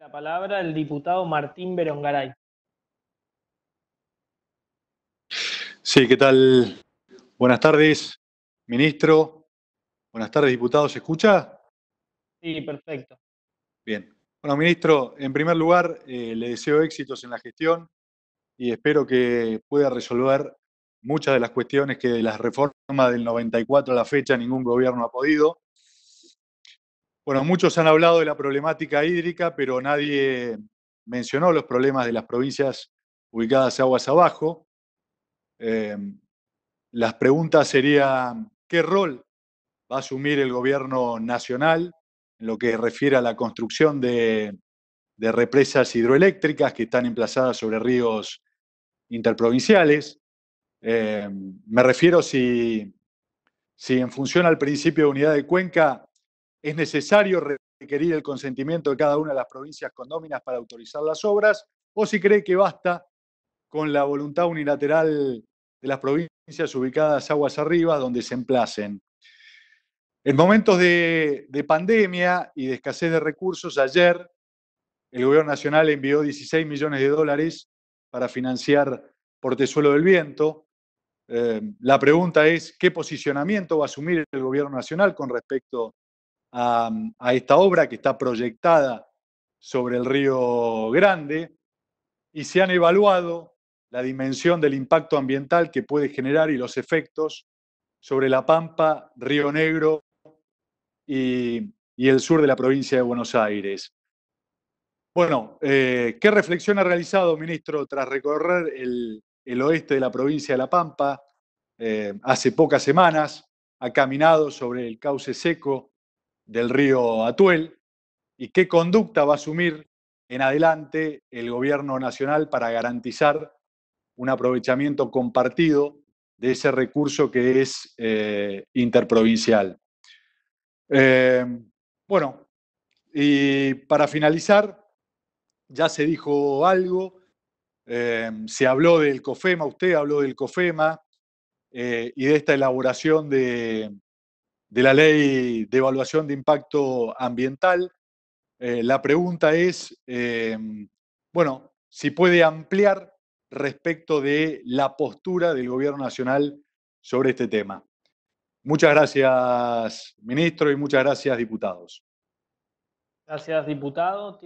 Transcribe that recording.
La palabra el diputado Martín Berongaray. Sí, ¿qué tal? Buenas tardes, ministro. Buenas tardes, diputado. ¿Se escucha? Sí, perfecto. Bien. Bueno, ministro, en primer lugar, eh, le deseo éxitos en la gestión y espero que pueda resolver muchas de las cuestiones que de las reformas del 94 a la fecha ningún gobierno ha podido. Bueno, muchos han hablado de la problemática hídrica, pero nadie mencionó los problemas de las provincias ubicadas aguas abajo. Em, las preguntas serían, ¿qué rol va a asumir el gobierno nacional en lo que refiere a la construcción de, represas hidroeléctricas que están emplazadas sobre ríos interprovinciales? Em, me refiero si, si en función al principio de unidad de cuenca es necesario requerir el consentimiento de cada una de las provincias condóminas para autorizar las obras, o si cree que basta con la voluntad unilateral de las provincias ubicadas aguas arriba donde se emplacen. En momentos de, pandemia y de escasez de recursos, ayer el Gobierno Nacional envió 16 millones de dólares para financiar Portezuelo del Viento. Eh, la pregunta es, ¿qué posicionamiento va a asumir el Gobierno Nacional con respecto a, esta obra que está proyectada sobre el río Grande y se han evaluado la dimensión del impacto ambiental que puede generar y los efectos sobre la Pampa, Río Negro y, el sur de la provincia de Buenos Aires. Bueno, eh, ¿qué reflexión ha realizado, ministro, tras recorrer el, oeste de la provincia de La Pampa? Eh, hace pocas semanas ha caminado sobre el cauce seco del río Atuel y qué conducta va a asumir en adelante el gobierno nacional para garantizar un aprovechamiento compartido de ese recurso que es eh, interprovincial. Eh, bueno, y para finalizar, ya se dijo algo, eh, se habló del COFEMA, usted habló del COFEMA y de esta elaboración de, de la ley de evaluación de impacto ambiental. Eh, la pregunta es, em, bueno, si puede ampliar respecto de la postura del Gobierno Nacional sobre este tema. Muchas gracias, ministro, y muchas gracias, diputados. Gracias, diputado.